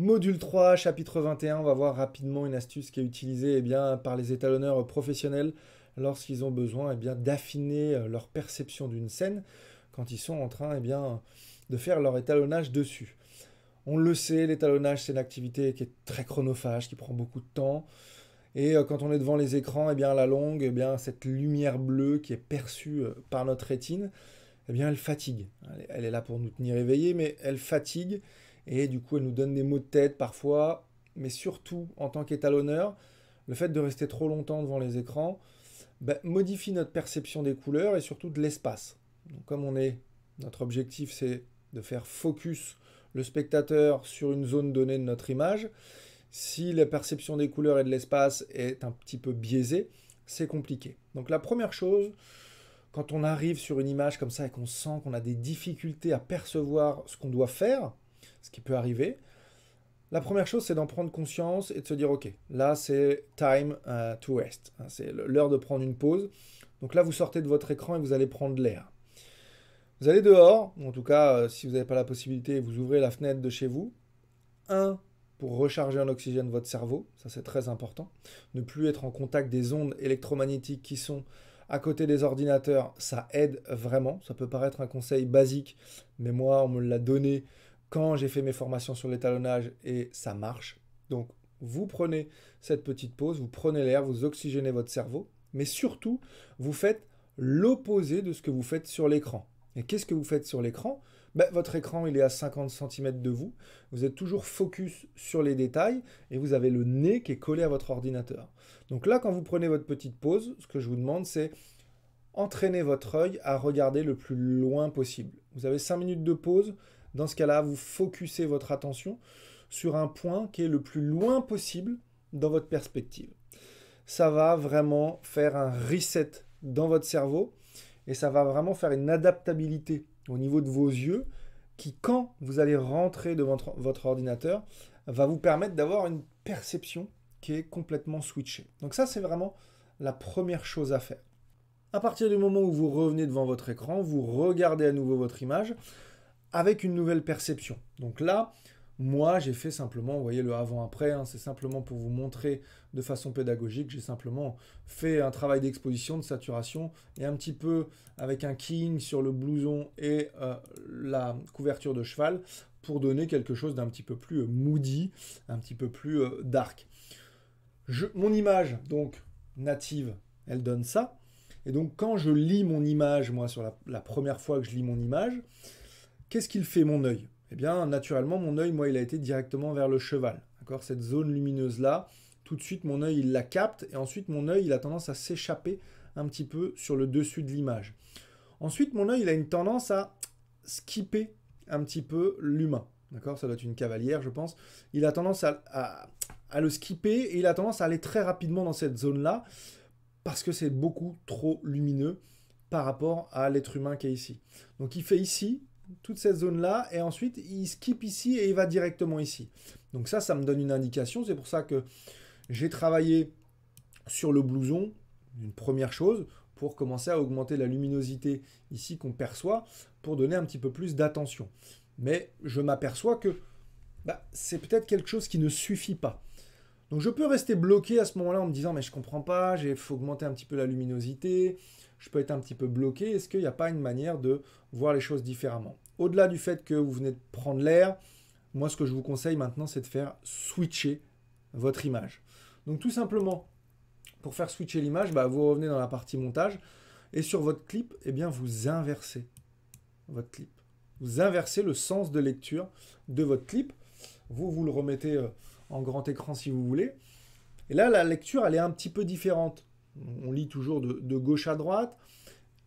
Module 3, chapitre 21, on va voir rapidement une astuce qui est utilisée eh bien, par les étalonneurs professionnels lorsqu'ils ont besoin eh bien, d'affiner euh, leur perception d'une scène quand ils sont en train eh bien, de faire leur étalonnage dessus. On le sait, l'étalonnage, c'est une activité qui est très chronophage, qui prend beaucoup de temps. Et euh, quand on est devant les écrans, bien, la longue, et bien, cette lumière bleue qui est perçue euh, par notre rétine, bien, elle fatigue. Elle est là pour nous tenir éveillés, mais elle fatigue. Et du coup, elle nous donne des mots de tête parfois, mais surtout en tant qu'étalonneur, le fait de rester trop longtemps devant les écrans ben, modifie notre perception des couleurs et surtout de l'espace. Donc, comme on est, notre objectif c'est de faire focus le spectateur sur une zone donnée de notre image. Si la perception des couleurs et de l'espace est un petit peu biaisée, c'est compliqué. Donc la première chose, quand on arrive sur une image comme ça et qu'on sent qu'on a des difficultés à percevoir ce qu'on doit faire, ce qui peut arriver. La première chose, c'est d'en prendre conscience et de se dire, ok, là c'est time euh, to rest, hein, c'est l'heure de prendre une pause. Donc là, vous sortez de votre écran et vous allez prendre l'air. Vous allez dehors, en tout cas, euh, si vous n'avez pas la possibilité, vous ouvrez la fenêtre de chez vous. Un, pour recharger en oxygène votre cerveau, ça c'est très important. Ne plus être en contact des ondes électromagnétiques qui sont à côté des ordinateurs, ça aide vraiment. Ça peut paraître un conseil basique, mais moi, on me l'a donné quand j'ai fait mes formations sur l'étalonnage et ça marche. Donc vous prenez cette petite pause, vous prenez l'air, vous oxygénez votre cerveau, mais surtout vous faites l'opposé de ce que vous faites sur l'écran. Et qu'est-ce que vous faites sur l'écran ben, Votre écran, il est à 50 cm de vous. Vous êtes toujours focus sur les détails et vous avez le nez qui est collé à votre ordinateur. Donc là, quand vous prenez votre petite pause, ce que je vous demande, c'est entraîner votre œil à regarder le plus loin possible. Vous avez 5 minutes de pause, dans ce cas-là, vous focussez votre attention sur un point qui est le plus loin possible dans votre perspective. Ça va vraiment faire un reset dans votre cerveau et ça va vraiment faire une adaptabilité au niveau de vos yeux qui, quand vous allez rentrer devant votre ordinateur, va vous permettre d'avoir une perception qui est complètement switchée. Donc ça, c'est vraiment la première chose à faire. À partir du moment où vous revenez devant votre écran, vous regardez à nouveau votre image, avec une nouvelle perception. Donc là, moi, j'ai fait simplement, vous voyez le avant-après, hein, c'est simplement pour vous montrer de façon pédagogique, j'ai simplement fait un travail d'exposition, de saturation, et un petit peu avec un king sur le blouson et euh, la couverture de cheval, pour donner quelque chose d'un petit peu plus euh, moody, un petit peu plus euh, dark. mon image, donc, native, elle donne ça. Et donc, quand je lis mon image, moi, sur la première fois que je lis mon image, Qu'est-ce qu'il fait mon œil Eh bien, naturellement, mon œil, moi, il a été directement vers le cheval. D'accord Cette zone lumineuse-là, tout de suite, mon œil, il la capte, et ensuite, mon œil, il a tendance à s'échapper un petit peu sur le dessus de l'image. Ensuite, mon œil, il a une tendance à skipper un petit peu l'humain. D'accord Ça doit être une cavalière, je pense. Il a tendance à, à, le skipper et il a tendance à aller très rapidement dans cette zone-là parce que c'est beaucoup trop lumineux par rapport à l'être humain qui est ici. Donc il fait ici toute cette zone-là, et ensuite il skip ici et il va directement ici. Donc ça, ça me donne une indication, c'est pour ça que j'ai travaillé sur le blouson, une première chose, pour commencer à augmenter la luminosité ici qu'on perçoit, pour donner un petit peu plus d'attention. Mais je m'aperçois que bah, c'est peut-être quelque chose qui ne suffit pas. Donc je peux rester bloqué à ce moment-là en me disant mais je comprends pas, j'ai faut augmenter un petit peu la luminosité, je peux être un petit peu bloqué. Est-ce qu'il n'y a pas une manière de voir les choses différemment Au-delà du fait que vous venez de prendre l'air, moi ce que je vous conseille maintenant, c'est de faire switcher votre image. Donc tout simplement, pour faire switcher l'image, bah, vous revenez dans la partie montage et sur votre clip, eh bien, vous inversez votre clip. Vous inversez le sens de lecture de votre clip. Vous, vous le remettez euh, en grand écran si vous voulez. Et là, la lecture, elle est un petit peu différente on lit toujours de, gauche à droite,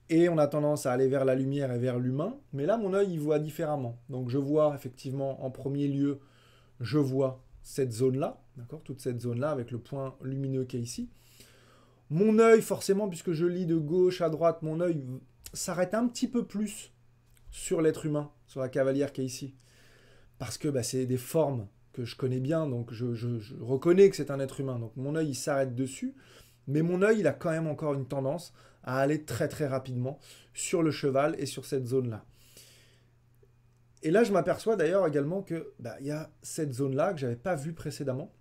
et on a tendance à aller vers la lumière et vers l'humain, mais là mon œil il voit différemment. Donc je vois effectivement en premier lieu, je vois cette zone-là, d'accord, toute cette zone-là avec le point lumineux qui est ici. Mon œil forcément, puisque je lis de gauche à droite, mon œil s'arrête un petit peu plus sur l'être humain, sur la cavalière qui est ici, parce que bah, c'est des formes que je connais bien, donc je, je reconnais que c'est un être humain, donc mon œil s'arrête dessus. Mais mon œil, il a quand même encore une tendance à aller très très rapidement sur le cheval et sur cette zone-là. Et là, je m'aperçois d'ailleurs également que bah, il y a cette zone-là que j'avais pas vue précédemment.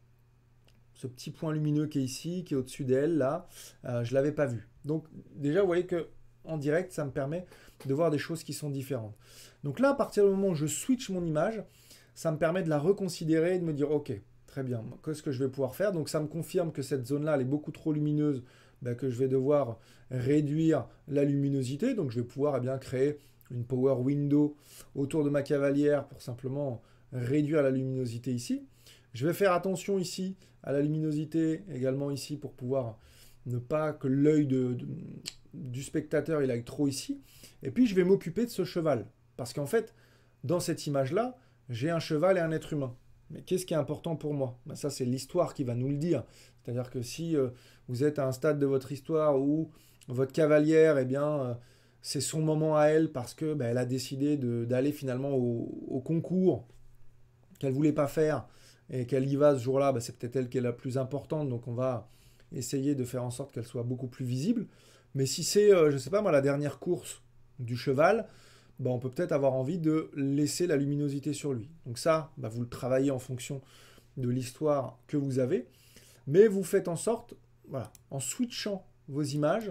Ce petit point lumineux qui est ici, qui est au-dessus d'elle, là, je euh, je l'avais pas vu. Donc déjà, vous voyez que en direct, ça me permet de voir des choses qui sont différentes. Donc là, à partir du moment où je switch mon image, ça me permet de la reconsidérer et de me dire, ok, Très bien. Qu'est-ce que je vais pouvoir faire Donc ça me confirme que cette zone-là, elle est beaucoup trop lumineuse, bah, que je vais devoir réduire la luminosité. Donc je vais pouvoir eh bien, créer une power window autour de ma cavalière pour simplement réduire la luminosité ici. Je vais faire attention ici à la luminosité, également ici, pour pouvoir ne pas que l'œil du spectateur il aille trop ici. Et puis je vais m'occuper de ce cheval. Parce qu'en fait, dans cette image-là, j'ai un cheval et un être humain. Mais qu'est-ce qui est important pour moi ben, Ça, c'est l'histoire qui va nous le dire. C'est-à-dire que si euh, vous êtes à un stade de votre histoire où votre cavalière, eh bien, euh, c'est son moment à elle parce que ben, elle a décidé d'aller finalement au, concours qu'elle voulait pas faire et qu'elle y va ce jour-là, ben, c'est peut-être elle qui est la plus importante. Donc on va essayer de faire en sorte qu'elle soit beaucoup plus visible. Mais si c'est, euh, je ne sais pas moi, la dernière course du cheval, ben, on peut peut-être avoir envie de laisser la luminosité sur lui. Donc ça, ben, vous le travaillez en fonction de l'histoire que vous avez, mais vous faites en sorte, en switchant vos images,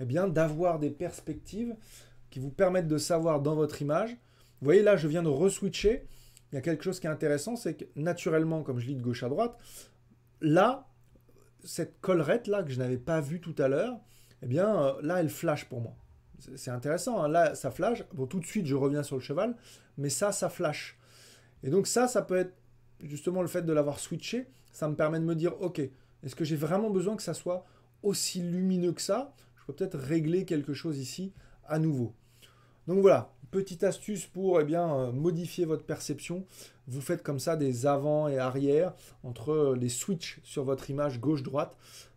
eh bien d'avoir des perspectives qui vous permettent de savoir dans votre image. Vous voyez là, je viens de re-switcher. Il y a quelque chose qui est intéressant, c'est que naturellement, comme je lis de gauche à droite, là, cette collerette là que je n'avais pas vue tout à l'heure, eh bien euh, là, elle flash pour moi c'est intéressant. Hein. Là, ça flash. Bon, tout de suite, je reviens sur le cheval, mais ça, ça flash. Et donc ça, ça peut être justement le fait de l'avoir switché. Ça me permet de me dire, ok, est-ce que j'ai vraiment besoin que ça soit aussi lumineux que ça Je peux peut-être régler quelque chose ici à nouveau. Donc voilà, petite astuce pour eh bien, euh, modifier votre perception. Vous faites comme ça des avant et arrière entre euh, les switches sur votre image gauche-droite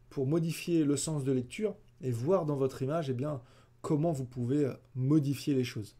pour modifier le sens de lecture et voir dans votre image eh bien, comment vous pouvez euh, modifier les choses.